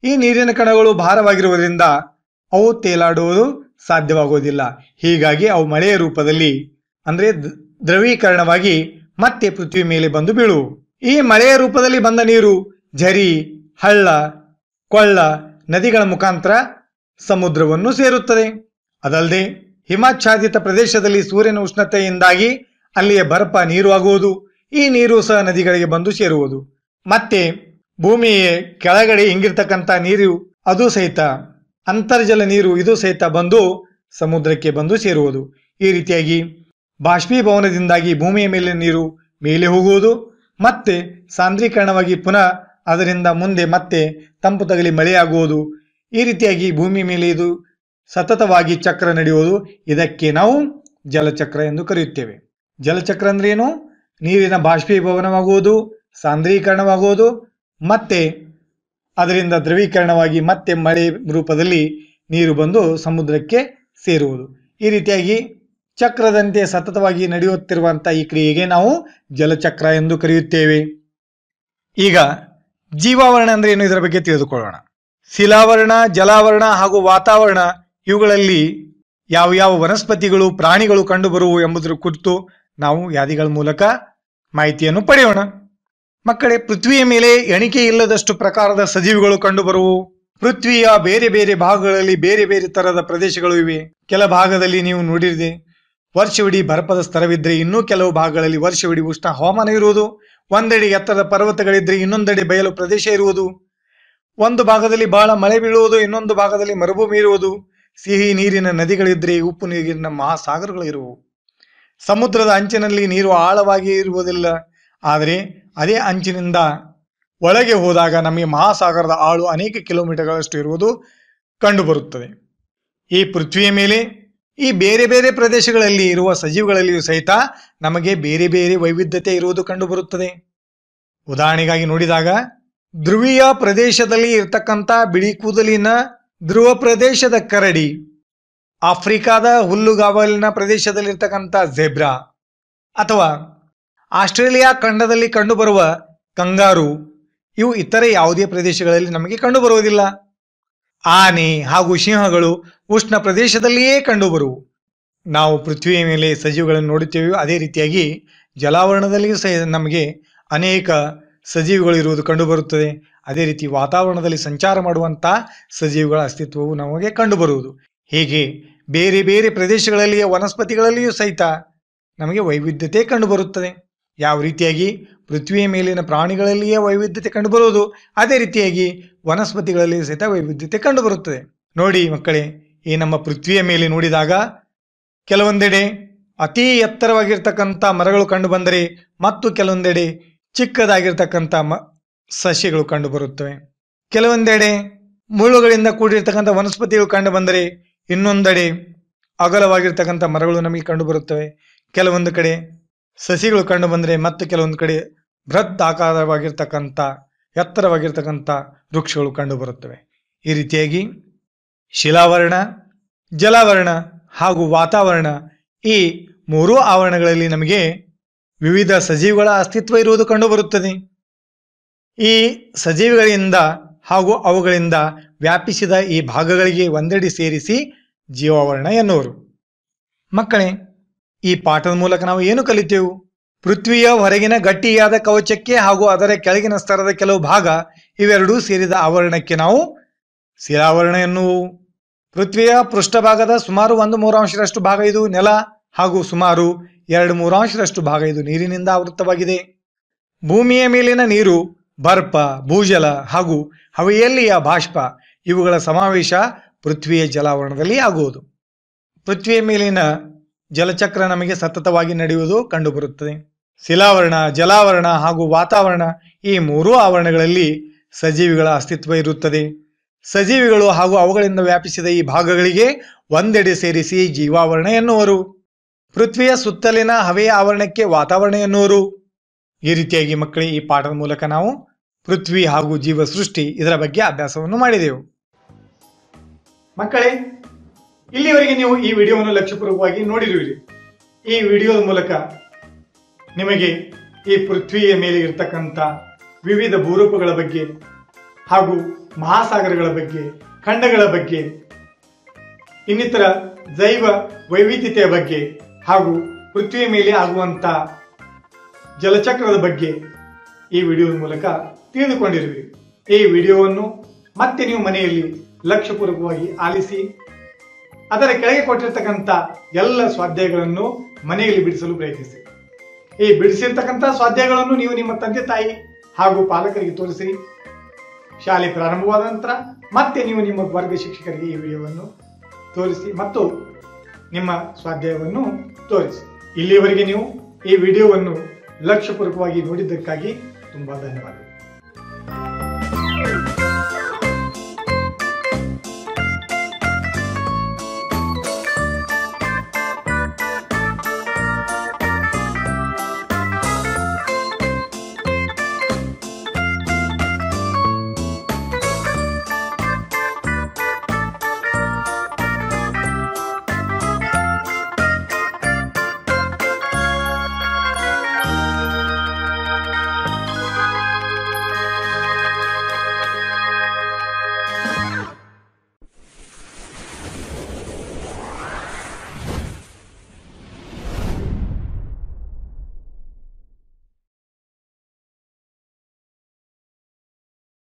ಈ ನೀರಿನ ಕಣಗಳು ಭಾರವಾಗಿರುವುದರಿಂದ ಅವು ತೇಲಾಡುವುದು ಸಾಧ್ಯವಾಗುವುದಿಲ್ಲ ಹೀಗಾಗಿ ಅವು ಮಳೆಯ ರೂಪದಲ್ಲಿ ಅಂದರೆ ದ್ರವೀಕರಣವಾಗಿ ಮತ್ತೆ ಪೃಥ್ವಿ ಮೇಲೆ ಬಂದು ಬೀಳುವು ಈ ಮಳೆಯ ರೂಪದಲ್ಲಿ ಬಂದ ನೀರು ಝರಿ ಹಳ್ಳ ಕೊಳ್ಳ ನದಿಗಳ ಮುಖಾಂತರ ಸಮುದ್ರವನ್ನು ಸೇರುತ್ತದೆ ಅದಲ್ಲದೆ ಹಿಮಾಚ್ಛಾದಿತ ಪ್ರದೇಶದಲ್ಲಿ ಸೂರ್ಯನ ಉಷ್ಣತೆಯಿಂದಾಗಿ ಅಲ್ಲಿಯ ಬರಪ ನೀರು ಆಗುವುದು ಈ ನೀರು ಸಹ ನದಿಗಳಿಗೆ ಬಂದು ಸೇರುವುದು ಮತ್ತೆ ಭೂಮಿಯ ಕೆಳಗಡೆ ಹಿಂಗಿರ್ತಕ್ಕಂಥ ನೀರು ಅದು ಸಹಿತ ಅಂತರ್ಜಲ ನೀರು ಇದು ಸಹಿತ ಬಂದು ಸಮುದ್ರಕ್ಕೆ ಬಂದು ಸೇರುವುದು ಈ ರೀತಿಯಾಗಿ ಬಾಷ್ಪೀಭವನದಿಂದಾಗಿ ಭೂಮಿಯ ಮೇಲೆ ನೀರು ಮೇಲೆ ಹೋಗುವುದು ಮತ್ತೆ ಸಾಂದ್ರೀಕರಣವಾಗಿ ಪುನಃ ಅದರಿಂದ ಮುಂದೆ ಮತ್ತೆ ತಂಪು ತಗಲಿ ಮಳೆಯಾಗುವುದು ಈ ರೀತಿಯಾಗಿ ಭೂಮಿ ಮೇಲೆ ಇದು ಸತತವಾಗಿ ಚಕ್ರ ನಡೆಯುವುದು ಇದಕ್ಕೆ ನಾವು ಜಲಚಕ್ರ ಎಂದು ಕರೆಯುತ್ತೇವೆ ಜಲಚಕ್ರ ಅಂದ್ರೇನು ಏನು ನೀರಿನ ಬಾಷ್ಪೀಭವನವಾಗುವುದು ಸಾಂದ್ರೀಕರಣವಾಗುವುದು ಮತ್ತೆ ಅದರಿಂದ ದ್ರವೀಕರಣವಾಗಿ ಮತ್ತೆ ಮಳೆ ರೂಪದಲ್ಲಿ ನೀರು ಬಂದು ಸಮುದ್ರಕ್ಕೆ ಸೇರುವುದು ಈ ರೀತಿಯಾಗಿ ಚಕ್ರದಂತೆ ಸತತವಾಗಿ ನಡೆಯುತ್ತಿರುವಂಥ ಈ ಕ್ರಿಯೆಗೆ ನಾವು ಜಲಚಕ್ರ ಎಂದು ಕರೆಯುತ್ತೇವೆ ಈಗ ಜೀವಾವರಣ ಅಂದ್ರೆ ಏನು ಇದರ ಬಗ್ಗೆ ತಿಳಿದುಕೊಳ್ಳೋಣ ಶಿಲಾವರಣ ಜಲಾವರಣ ಹಾಗೂ ವಾತಾವರಣ ಇವುಗಳಲ್ಲಿ ಯಾವ ಯಾವ ವನಸ್ಪತಿಗಳು ಪ್ರಾಣಿಗಳು ಕಂಡುಬರುವು ಎಂಬುದರ ಕುರಿತು ನಾವು ವ್ಯಾಧಿಗಳ ಮೂಲಕ ಮಾಹಿತಿಯನ್ನು ಪಡೆಯೋಣ ಮಕ್ಕಳೇ ಪೃಥ್ವಿಯ ಮೇಲೆ ಎಣಿಕೆ ಇಲ್ಲದಷ್ಟು ಪ್ರಕಾರದ ಸಜೀವಿಗಳು ಕಂಡುಬರುವು ಪೃಥ್ವಿಯ ಬೇರೆ ಬೇರೆ ಭಾಗಗಳಲ್ಲಿ ಬೇರೆ ಬೇರೆ ತರಹದ ಪ್ರದೇಶಗಳು ಇವೆ ಕೆಲ ಭಾಗದಲ್ಲಿ ನೀವು ನೋಡಿರಿದೆ ವರ್ಷವಿಡೀ ಬರಪದ ಸ್ಥರವಿದ್ರೆ ಇನ್ನೂ ಕೆಲವು ಭಾಗಗಳಲ್ಲಿ ವರ್ಷವಿಡೀ ಉಷ್ಣ ಹವಾಮಾನ ಇರುವುದು ಒಂದೆಡೆ ಎತ್ತರದ ಪರ್ವತಗಳಿದ್ರೆ ಇನ್ನೊಂದೆಡೆ ಬಯಲು ಪ್ರದೇಶ ಇರುವುದು ಒಂದು ಭಾಗದಲ್ಲಿ ಬಹಳ ಮಳೆ ಬೀಳುವುದು ಇನ್ನೊಂದು ಭಾಗದಲ್ಲಿ ಮರುಭೂಮಿ ಇರುವುದು ಸಿಹಿ ನೀರಿನ ನದಿಗಳಿದ್ರೆ ಉಪ್ಪು ನೀರಿನ ಮಹಾಸಾಗರಗಳು ಇರುವು ಸಮುದ್ರದ ಅಂಚಿನಲ್ಲಿ ನೀರು ಆಳವಾಗಿ ಇರುವುದಿಲ್ಲ ಆದರೆ ಅದೇ ಅಂಚಿನಿಂದ ಒಳಗೆ ಹೋದಾಗ ನಮಗೆ ಮಹಾಸಾಗರದ ಆಳು ಅನೇಕ ಕಿಲೋಮೀಟರ್ಗಳಷ್ಟು ಇರುವುದು ಕಂಡುಬರುತ್ತದೆ ಈ ಪೃಥ್ವಿಯ ಮೇಲೆ ಈ ಬೇರೆ ಬೇರೆ ಪ್ರದೇಶಗಳಲ್ಲಿ ಇರುವ ಸಜೀವಗಳಲ್ಲಿಯೂ ಸಹಿತ ನಮಗೆ ಬೇರೆ ಬೇರೆ ವೈವಿಧ್ಯತೆ ಇರುವುದು ಕಂಡುಬರುತ್ತದೆ ಉದಾಹರಣೆಗಾಗಿ ನೋಡಿದಾಗ ಧ್ರುವೀಯ ಪ್ರದೇಶದಲ್ಲಿ ಇರತಕ್ಕಂಥ ಬಿಳಿ ಕೂದಲಿನ ಧ್ರುವ ಪ್ರದೇಶದ ಕರಡಿ ಆಫ್ರಿಕಾದ ಹುಲ್ಲುಗಾವಲಿನ ಪ್ರದೇಶದಲ್ಲಿರ್ತಕ್ಕಂಥ ಝೆಬ್ರಾ ಅಥವಾ ಆಸ್ಟ್ರೇಲಿಯಾ ಖಂಡದಲ್ಲಿ ಕಂಡುಬರುವ ಕಂಗಾರು ಇವು ಇತರೆ ಯಾವುದೇ ಪ್ರದೇಶಗಳಲ್ಲಿ ನಮಗೆ ಕಂಡುಬರುವುದಿಲ್ಲ ಆನೆ ಹಾಗೂ ಸಿಂಹಗಳು ಉಷ್ಣ ಪ್ರದೇಶದಲ್ಲಿಯೇ ಕಂಡುಬರುವು ನಾವು ಪೃಥ್ವಿಯ ಮೇಲೆ ಸಜೀವಗಳನ್ನು ನೋಡುತ್ತೇವೆ ಅದೇ ರೀತಿಯಾಗಿ ಜಲಾವರಣದಲ್ಲಿಯೂ ಸಹ ನಮಗೆ ಅನೇಕ ಸಜೀವಿಗಳು ಇರುವುದು ಕಂಡುಬರುತ್ತದೆ ಅದೇ ರೀತಿ ವಾತಾವರಣದಲ್ಲಿ ಸಂಚಾರ ಮಾಡುವಂಥ ಸಜೀವಿಗಳ ಅಸ್ತಿತ್ವವು ನಮಗೆ ಕಂಡುಬರುವುದು ಹೀಗೆ ಬೇರೆ ಬೇರೆ ಪ್ರದೇಶಗಳಲ್ಲಿಯ ವನಸ್ಪತಿಗಳಲ್ಲಿಯೂ ಸಹಿತ ನಮಗೆ ವೈವಿಧ್ಯತೆ ಕಂಡುಬರುತ್ತದೆ ಯಾವ ರೀತಿಯಾಗಿ ಪೃಥ್ವಿಯ ಮೇಲಿನ ಪ್ರಾಣಿಗಳಲ್ಲಿಯೇ ವೈವಿಧ್ಯತೆ ಕಂಡುಬರುವುದು ಅದೇ ರೀತಿಯಾಗಿ ವನಸ್ಪತಿಗಳಲ್ಲಿ ಸಹಿತ ವೈವಿಧ್ಯತೆ ಕಂಡುಬರುತ್ತದೆ ನೋಡಿ ಮಕ್ಕಳೇ ಈ ನಮ್ಮ ಪೃಥ್ವಿಯ ಮೇಲೆ ನೋಡಿದಾಗ ಕೆಲವೊಂದೆಡೆ ಅತಿ ಎತ್ತರವಾಗಿರ್ತಕ್ಕಂಥ ಮರಗಳು ಕಂಡುಬಂದರೆ ಮತ್ತು ಕೆಲವೊಂದೆಡೆ ಚಿಕ್ಕದಾಗಿರ್ತಕ್ಕಂಥ ಮ ಸಸ್ಯಗಳು ಕಂಡುಬರುತ್ತವೆ ಕೆಲವೊಂದೆಡೆ ಮುಳ್ಳುಗಳಿಂದ ಕೂಡಿರ್ತಕ್ಕಂಥ ವನಸ್ಪತಿಗಳು ಕಂಡುಬಂದರೆ ಇನ್ನೊಂದೆಡೆ ಅಗಲವಾಗಿರ್ತಕ್ಕಂಥ ಮರಗಳು ನಮಗೆ ಕಂಡುಬರುತ್ತವೆ ಕೆಲವೊಂದು ಕಡೆ ಸಸಿಗಳು ಕಂಡುಬಂದರೆ ಮತ್ತು ಕೆಲವೊಂದು ಕಡೆ ಆಕಾರವಾಗಿರ್ತಕ್ಕಂಥ ಎತ್ತರವಾಗಿರ್ತಕ್ಕಂಥ ವೃಕ್ಷಗಳು ಕಂಡುಬರುತ್ತವೆ ಈ ರೀತಿಯಾಗಿ ಶಿಲಾವರಣ ಜಲಾವರಣ ಹಾಗೂ ವಾತಾವರಣ ಈ ಮೂರೂ ಆವರಣಗಳಲ್ಲಿ ನಮಗೆ ವಿವಿಧ ಸಜೀವಿಗಳ ಅಸ್ತಿತ್ವ ಇರುವುದು ಕಂಡುಬರುತ್ತದೆ ಈ ಸಜೀವಿಗಳಿಂದ ಹಾಗೂ ಅವುಗಳಿಂದ ವ್ಯಾಪಿಸಿದ ಈ ಭಾಗಗಳಿಗೆ ಒಂದೆಡೆ ಸೇರಿಸಿ ಜೀವಾವರಣ ಎನ್ನುವರು ಮಕ್ಕಳೇ ಈ ಪಾಠದ ಮೂಲಕ ನಾವು ಏನು ಕಲಿತೆವು ಪೃಥ್ವಿಯ ಹೊರಗಿನ ಗಟ್ಟಿಯಾದ ಕವಚಕ್ಕೆ ಹಾಗೂ ಅದರ ಕೆಳಗಿನ ಸ್ತರದ ಕೆಲವು ಭಾಗ ಇವೆರಡೂ ಸೇರಿದ ಆವರಣಕ್ಕೆ ನಾವು ಶಿಲಾವರಣ ಎನ್ನುವು ಪೃಥ್ವಿಯ ಪೃಷ್ಠಭಾಗದ ಸುಮಾರು ಒಂದು ಮೂರಾಂಶರಷ್ಟು ಭಾಗ ಇದು ನೆಲ ಹಾಗೂ ಸುಮಾರು ಎರಡು ಮೂರಾಂಶರಷ್ಟು ಭಾಗ ಇದು ನೀರಿನಿಂದ ಆವೃತ್ತವಾಗಿದೆ ಭೂಮಿಯ ಮೇಲಿನ ನೀರು ಬರ್ಪ ಭೂಜಲ ಹಾಗೂ ಹವೆಯಲ್ಲಿಯ ಬಾಷ್ಪ ಇವುಗಳ ಸಮಾವೇಶ ಪೃಥ್ವಿಯ ಜಲಾವರಣದಲ್ಲಿ ಆಗುವುದು ಪೃಥ್ವಿಯ ಮೇಲಿನ ಜಲಚಕ್ರ ನಮಗೆ ಸತತವಾಗಿ ನಡೆಯುವುದು ಕಂಡುಬರುತ್ತದೆ ಶಿಲಾವರಣ ಜಲಾವರಣ ಹಾಗೂ ವಾತಾವರಣ ಈ ಮೂರೂ ಆವರಣಗಳಲ್ಲಿ ಸಜೀವಿಗಳ ಅಸ್ತಿತ್ವ ಇರುತ್ತದೆ ಸಜೀವಿಗಳು ಹಾಗೂ ಅವುಗಳಿಂದ ವ್ಯಾಪಿಸಿದ ಈ ಭಾಗಗಳಿಗೆ ಒಂದೆಡೆ ಸೇರಿಸಿ ಜೀವಾವರಣ ಎನ್ನುವರು ಪೃಥ್ವಿಯ ಸುತ್ತಲಿನ ಹವೆಯ ಆವರಣಕ್ಕೆ ವಾತಾವರಣ ಎನ್ನುವರು ಈ ರೀತಿಯಾಗಿ ಮಕ್ಕಳೇ ಈ ಪಾಠದ ಮೂಲಕ ನಾವು ಪೃಥ್ವಿ ಹಾಗೂ ಜೀವ ಸೃಷ್ಟಿ ಇದರ ಬಗ್ಗೆ ಅಭ್ಯಾಸವನ್ನು ಮಾಡಿದೆವು ಮಕ್ಕಳೇ ಇಲ್ಲಿವರೆಗೆ ನೀವು ಈ ವಿಡಿಯೋವನ್ನು ಲಕ್ಷ್ಯಪೂರ್ವಕವಾಗಿ ನೋಡಿರುವಿರಿ ಈ ವಿಡಿಯೋದ ಮೂಲಕ ನಿಮಗೆ ಈ ಪೃಥ್ವಿಯ ಮೇಲೆ ಇರತಕ್ಕಂಥ ವಿವಿಧ ಭೂರೂಪಗಳ ಬಗ್ಗೆ ಹಾಗೂ ಮಹಾಸಾಗರಗಳ ಬಗ್ಗೆ ಖಂಡಗಳ ಬಗ್ಗೆ ಇನ್ನಿತರ ಜೈವ ವೈವಿಧ್ಯತೆಯ ಬಗ್ಗೆ ಹಾಗೂ ಪೃಥ್ವಿಯ ಮೇಲೆ ಆಗುವಂಥ ಜಲಚಕ್ರದ ಬಗ್ಗೆ ಈ ವಿಡಿಯೋದ ಮೂಲಕ ತಿಳಿದುಕೊಂಡಿರುವಿರಿ ಈ ವಿಡಿಯೋವನ್ನು ಮತ್ತೆ ನೀವು ಮನೆಯಲ್ಲಿ ಲಕ್ಷ್ಯಪೂರ್ವಕವಾಗಿ ಆಲಿಸಿ ಅದರ ಕೆಳಗೆ ಕೊಟ್ಟಿರ್ತಕ್ಕಂಥ ಎಲ್ಲ ಸ್ವಾಧ್ಯಾಯಗಳನ್ನು ಮನೆಯಲ್ಲಿ ಬಿಡಿಸಲು ಪ್ರಯತ್ನಿಸಿ ಈ ಬಿಡಿಸಿರ್ತಕ್ಕಂಥ ಸ್ವಾಧ್ಯಾಯಗಳನ್ನು ನೀವು ನಿಮ್ಮ ತಂದೆ ತಾಯಿ ಹಾಗೂ ಪಾಲಕರಿಗೆ ತೋರಿಸಿ ಶಾಲೆ ಪ್ರಾರಂಭವಾದ ನಂತರ ಮತ್ತೆ ನೀವು ನಿಮ್ಮ ವರ್ಗ ಶಿಕ್ಷಕರಿಗೆ ಈ ವಿಡಿಯೋವನ್ನು ತೋರಿಸಿ ಮತ್ತು ನಿಮ್ಮ ಸ್ವಾಧ್ಯಾಯವನ್ನು ತೋರಿಸಿ ಇಲ್ಲಿಯವರೆಗೆ ನೀವು ಈ ವಿಡಿಯೋವನ್ನು ಲಕ್ಷ್ಯಪೂರ್ವಕವಾಗಿ ನೋಡಿದ್ದಕ್ಕಾಗಿ ತುಂಬ ಧನ್ಯವಾದಗಳು